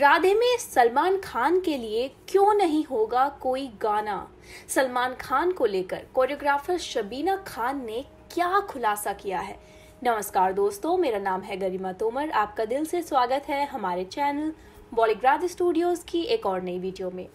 राधे में सलमान खान के लिए क्यों नहीं होगा कोई गाना सलमान खान को लेकर कोरियोग्राफर शबीना खान ने क्या खुलासा किया है नमस्कार दोस्तों मेरा नाम है गरिमा तोमर आपका दिल से स्वागत है हमारे चैनल बॉलीग्राज स्टूडियोज की एक और नई वीडियो में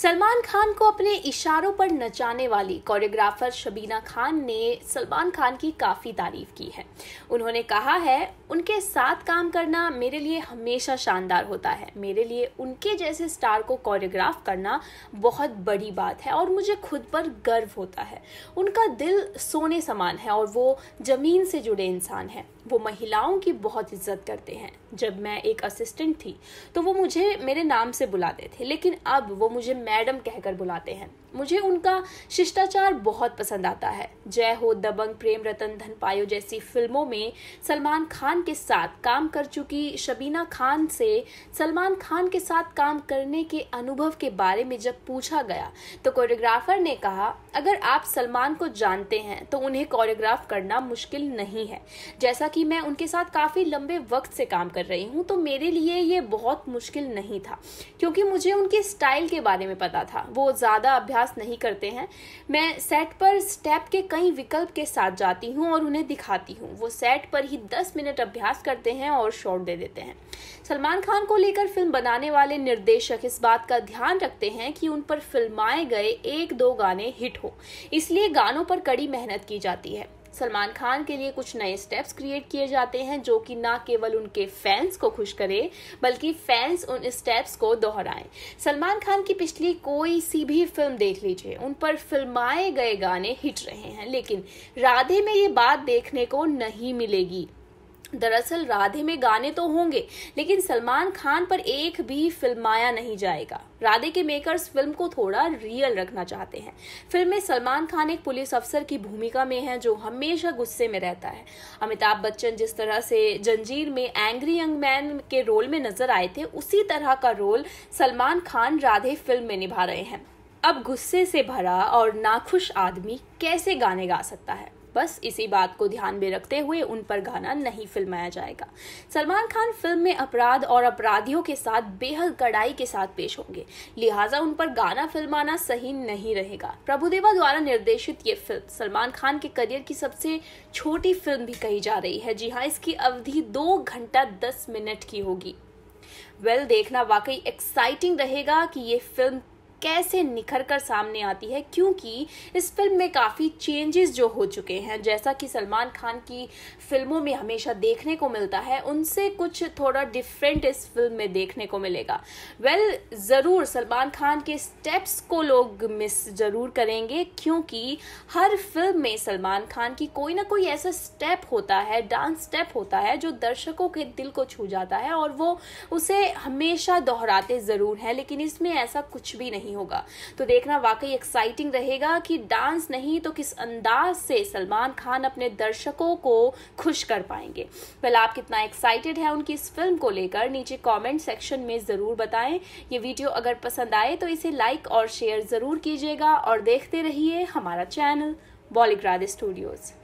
सलमान खान को अपने इशारों पर नचाने वाली कोरियोग्राफर शबीना खान ने सलमान खान की काफ़ी तारीफ की है उन्होंने कहा है उनके साथ काम करना मेरे लिए हमेशा शानदार होता है मेरे लिए उनके जैसे स्टार को कोरियोग्राफ करना बहुत बड़ी बात है और मुझे खुद पर गर्व होता है उनका दिल सोने समान है और वो ज़मीन से जुड़े इंसान हैं वो महिलाओं की बहुत इज्जत करते हैं जब मैं एक असिस्टेंट थी तो वो मुझे मेरे नाम से बुलाते थे लेकिन अब वो मुझे मैडम कहकर बुलाते हैं मुझे उनका शिष्टाचार बहुत पसंद आता है जय हो दबंग प्रेम रतन धनपायो जैसी फिल्मों में सलमान खान के साथ काम कर चुकी शबीना खान से सलमान खान के साथ काम करने के अनुभव के बारे में जब पूछा गया तो कोरियोग्राफर ने कहा अगर आप सलमान को जानते हैं तो उन्हें कोरियोग्राफ करना मुश्किल नहीं है जैसा कि मैं उनके साथ काफ़ी लंबे वक्त से काम कर रही हूँ तो मेरे लिए ये बहुत मुश्किल नहीं था क्योंकि मुझे उनके स्टाइल के बारे में हमें पता था वो ज़्यादा अभ्यास नहीं करते हैं मैं सेट पर स्टेप के कई विकल्प के साथ जाती हूँ और उन्हें दिखाती हूँ वो सेट पर ही दस मिनट अभ्यास करते हैं और शॉट दे देते हैं सलमान खान को लेकर फिल्म बनाने वाले निर्देशक इस बात का ध्यान रखते हैं कि उन पर फिल्माए गए एक दो गाने हिट हो इसलिए गानों पर कड़ी मेहनत की जाती है सलमान खान के लिए कुछ नए स्टेप्स क्रिएट किए जाते हैं जो कि ना केवल उनके फैंस को खुश करे बल्कि फैंस उन स्टेप्स को दोहराएं सलमान खान की पिछली कोई सी भी फिल्म देख लीजिए उन पर फिल्माए गए गाने हिट रहे हैं लेकिन राधे में ये बात देखने को नहीं मिलेगी दरअसल राधे में गाने तो होंगे लेकिन सलमान खान पर एक भी फिल्माया नहीं जाएगा राधे के मेकर्स फिल्म को थोड़ा रियल रखना चाहते हैं फिल्म में सलमान खान एक पुलिस अफसर की भूमिका में है जो हमेशा गुस्से में रहता है अमिताभ बच्चन जिस तरह से जंजीर में एंग्री यंग मैन के रोल में नजर आए थे उसी तरह का रोल सलमान खान राधे फिल्म में निभा रहे हैं अब गुस्से से भरा और नाखुश आदमी कैसे गाने गा सकता है बस इसी बात को ध्यान में रखते हुए उन पर गाना नहीं फिल्माया जाएगा सलमान खान फिल्म में अपराध और अपराधियों के साथ बेहद कड़ाई के साथ पेश होंगे लिहाजा उन पर गाना फिल्माना सही नहीं रहेगा प्रभुदेवा द्वारा निर्देशित ये फिल्म सलमान खान के करियर की सबसे छोटी फिल्म भी कही जा रही है जी हाँ इसकी अवधि दो घंटा दस मिनट की होगी वेल well, देखना वाकई एक्साइटिंग रहेगा कि ये फिल्म कैसे निखर कर सामने आती है क्योंकि इस फिल्म में काफ़ी चेंजेस जो हो चुके हैं जैसा कि सलमान खान की फिल्मों में हमेशा देखने को मिलता है उनसे कुछ थोड़ा डिफरेंट इस फिल्म में देखने को मिलेगा वेल well, ज़रूर सलमान खान के स्टेप्स को लोग मिस ज़रूर करेंगे क्योंकि हर फिल्म में सलमान खान की कोई ना कोई ऐसा स्टेप होता है डांस स्टेप होता है जो दर्शकों के दिल को छू जाता है और वो उसे हमेशा दोहराते ज़रूर हैं लेकिन इसमें ऐसा कुछ भी नहीं नहीं होगा तो देखना वाकई एक्साइटिंग रहेगा कि डांस नहीं तो किस अंदाज से सलमान खान अपने दर्शकों को खुश कर पाएंगे पहले आप कितना एक्साइटेड है उनकी इस फिल्म को लेकर नीचे कॉमेंट सेक्शन में ज़रूर बताएं ये वीडियो अगर पसंद आए तो इसे लाइक और शेयर ज़रूर कीजिएगा और देखते रहिए हमारा चैनल बॉलीग्राद स्टूडियोज़